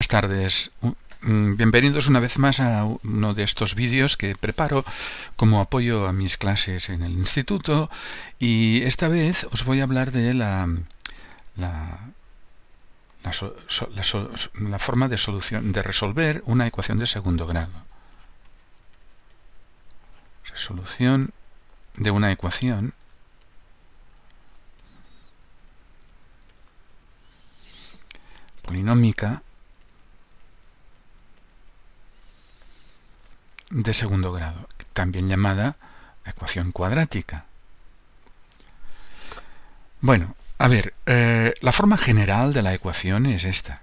Buenas tardes. Mm, bienvenidos una vez más a uno de estos vídeos que preparo como apoyo a mis clases en el instituto y esta vez os voy a hablar de la, la, forma de, solución, de resolver una ecuación de segundo grado. Resolución de una ecuación polinómica de segundo grado, también llamada ecuación cuadrática. Bueno, a ver, eh, la forma general de la ecuación es esta.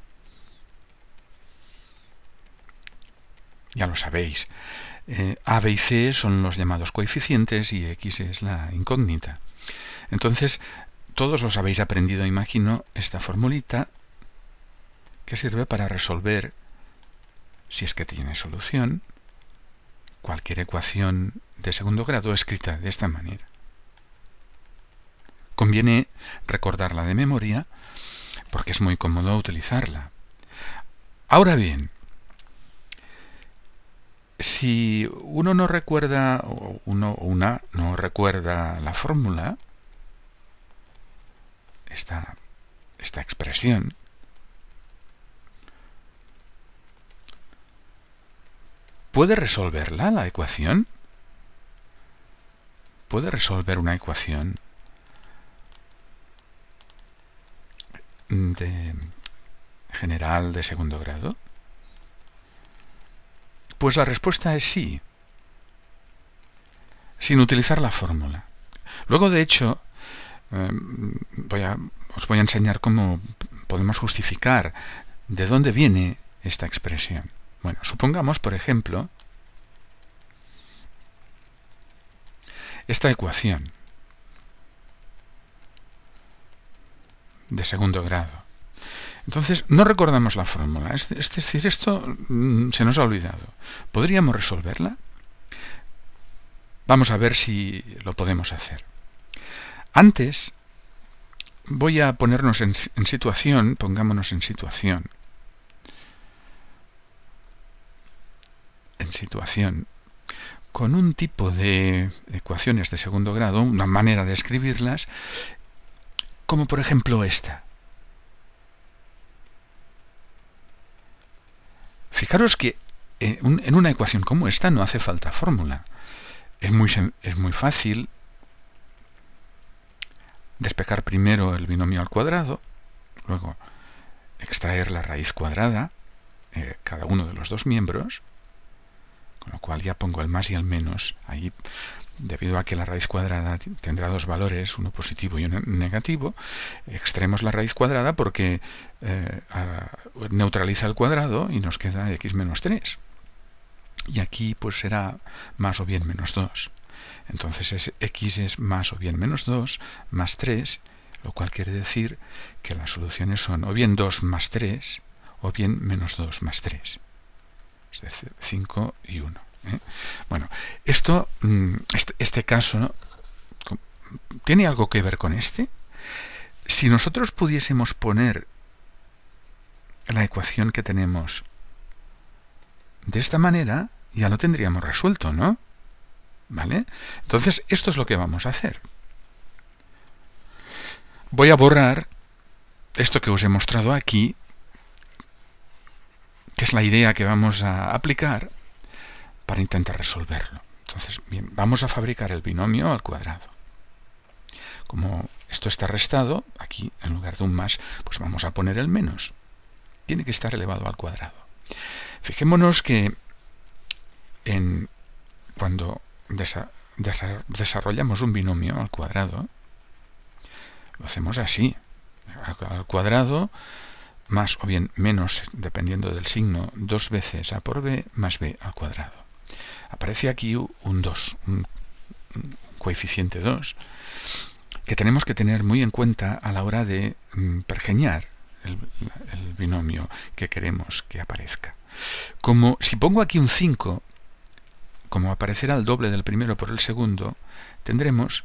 Ya lo sabéis. Eh, a, B y C son los llamados coeficientes y X es la incógnita. Entonces, todos os habéis aprendido, imagino, esta formulita que sirve para resolver, si es que tiene solución, cualquier ecuación de segundo grado escrita de esta manera. Conviene recordarla de memoria porque es muy cómodo utilizarla. Ahora bien, si uno no recuerda, o uno una no recuerda la fórmula, esta, esta expresión, ¿Puede resolverla la ecuación? ¿Puede resolver una ecuación general de segundo grado? Pues la respuesta es sí, sin utilizar la fórmula. Luego, de hecho, em, os voy a enseñar cómo podemos justificar de dónde viene esta expresión. Bueno, supongamos, por ejemplo, esta ecuación de segundo grado. Entonces, no recordamos la fórmula. Es, decir, esto mm, se nos ha olvidado. ¿Podríamos resolverla? Vamos a ver si lo podemos hacer. Antes, voy a ponernos en, en situación, pongámonos en situación. situación. Con un tipo de ecuaciones de segundo grado, una manera de escribirlas, como por ejemplo esta. Fijaros que en una ecuación como esta no hace falta fórmula. Es muy, fácil despejar primero el binomio al cuadrado, luego extraer la raíz cuadrada, eh, cada uno de los dos miembros, con lo cual ya pongo el más y el menos ahí debido a que la raíz cuadrada tendrá dos valores, uno positivo y uno negativo, extremos la raíz cuadrada porque eh, neutraliza el cuadrado y nos queda x menos 3. Y aquí pues será más o bien menos 2. Entonces es, x es más o bien menos 2 más 3, lo cual quiere decir que las soluciones son o bien 2 más 3 o bien menos 2 más 3 es 5 y 1. ¿eh? Bueno, esto, mm, este, este, caso tiene algo que ver con este. Si nosotros pudiésemos poner la ecuación que tenemos de esta manera, ya lo tendríamos resuelto, ¿no? ¿Vale? Entonces, esto es lo que vamos a hacer. Voy a borrar esto que os he mostrado aquí que es la idea que vamos a aplicar para intentar resolverlo. Entonces, bien, vamos a fabricar el binomio al cuadrado. Como esto está restado, aquí en lugar de un más, pues vamos a poner el menos. Tiene que estar elevado al cuadrado. Fijémonos que cuando desarrollamos un binomio al cuadrado, lo hacemos así. Al cuadrado más o bien menos, dependiendo del signo, dos veces a por b más b al cuadrado. Aparece aquí un 2, un coeficiente 2, que tenemos que tener muy en cuenta a la hora de mm, pergeñar el, binomio que queremos que aparezca. Como si pongo aquí un 5, como aparecerá el doble del primero por el segundo, tendremos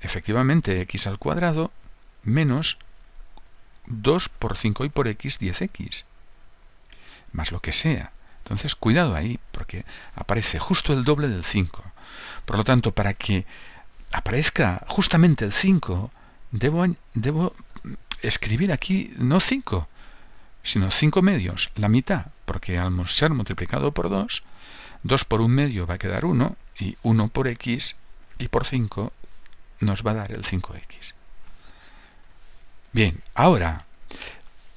efectivamente x al cuadrado menos 2 por 5 y por x, 10x, más lo que sea. Entonces, cuidado ahí, porque aparece justo el doble del 5. Por lo tanto, para que aparezca justamente el 5, debo, debo escribir aquí no 5, sino 5 medios, la mitad, porque al ser multiplicado por 2, 2 por 1 medio va a quedar 1, y 1 por x y por 5 nos va a dar el 5x. Bien, ahora,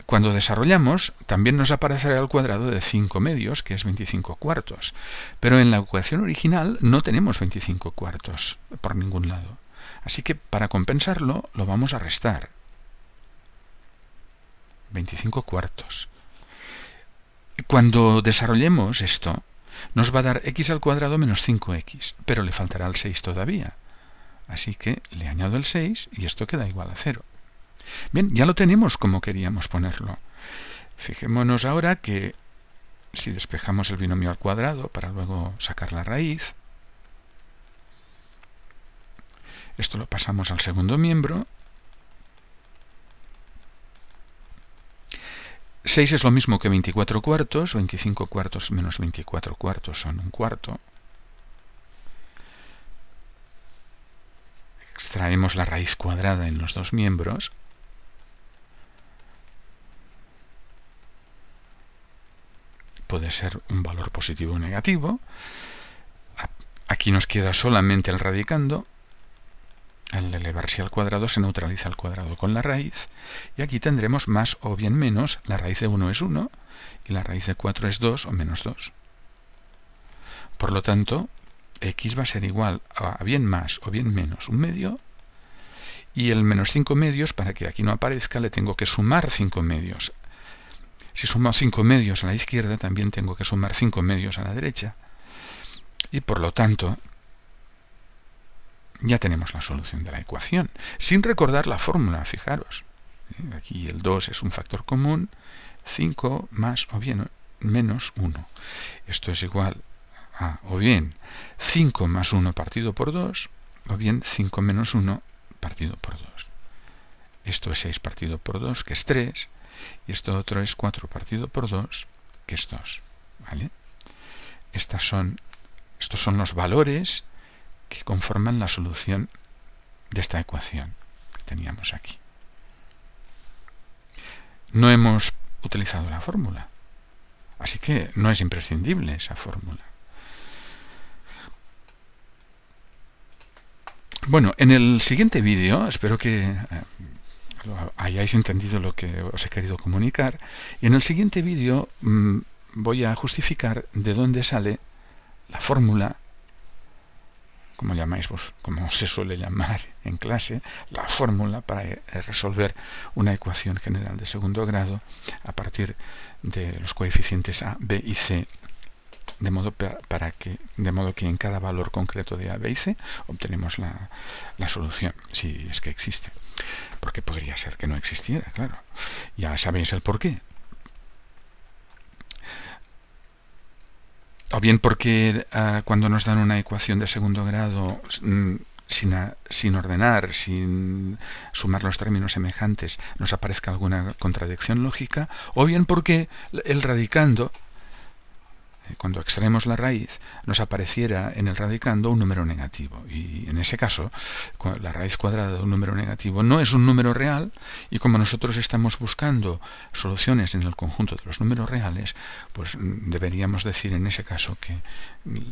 cuando desarrollamos, también nos aparecerá el cuadrado de 5 medios, que es 25 cuartos. Pero en la ecuación original no tenemos 25 cuartos por ningún lado. Así que para compensarlo lo vamos a restar. 25 cuartos. Cuando desarrollemos esto, nos va a dar x al cuadrado menos 5x, pero le faltará el 6 todavía. Así que le añado el 6 y esto queda igual a 0. Bien, ya lo tenemos como queríamos ponerlo. Fijémonos ahora que si despejamos el binomio al cuadrado para luego sacar la raíz, esto lo pasamos al segundo miembro, 6 es lo mismo que 24 cuartos, 25 cuartos menos 24 cuartos son un cuarto. Extraemos la raíz cuadrada en los dos miembros, puede ser un valor positivo o negativo. Aquí nos queda solamente el radicando. Al elevarse al cuadrado se neutraliza al cuadrado con la raíz. Y aquí tendremos más o bien menos. La raíz de 1 es 1 y la raíz de 4 es 2 o menos 2. Por lo tanto, x va a ser igual a bien más o bien menos un medio. Y el menos 5 medios, para que aquí no aparezca, le tengo que sumar 5 medios si sumo 5 medios a la izquierda, también tengo que sumar 5 medios a la derecha. Y por lo tanto, ya tenemos la solución de la ecuación, sin recordar la fórmula, fijaros. Aquí el 2 es un factor común, 5 más o bien menos 1. Esto es igual a o bien 5 más 1 partido por 2, o bien 5 menos 1 partido por 2. Esto es 6 partido por 2, que es 3, y esto otro es 4 partido por 2, que es 2. ¿Vale? Estas son, estos son los valores que conforman la solución de esta ecuación que teníamos aquí. No hemos utilizado la fórmula, así que no es imprescindible esa fórmula. Bueno, en el siguiente vídeo, espero que eh, hayáis entendido lo que os he querido comunicar. Y en el siguiente vídeo mm, voy a justificar de dónde sale la fórmula, como llamáis vos, como se suele llamar en clase, la fórmula para eh, resolver una ecuación general de segundo grado a partir de los coeficientes a, b y c de modo, para que, de modo que en cada valor concreto de A, B y C obtenemos la, solución, si es que existe. Porque podría ser que no existiera, claro. Ya sabéis el porqué. O bien porque ah, cuando nos dan una ecuación de segundo grado sin, sin, ordenar, sin sumar los términos semejantes, nos aparezca alguna contradicción lógica, o bien porque el radicando cuando extraemos la raíz, nos apareciera en el radicando un número negativo. Y en ese caso, la raíz cuadrada de un número negativo no es un número real, y como nosotros estamos buscando soluciones en el conjunto de los números reales, pues mm, deberíamos decir en ese caso que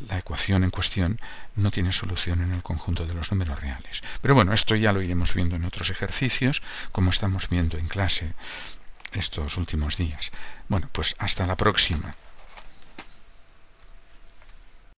la ecuación en cuestión no tiene solución en el conjunto de los números reales. Pero bueno, esto ya lo iremos viendo en otros ejercicios, como estamos viendo en clase estos últimos días. Bueno, pues hasta la próxima.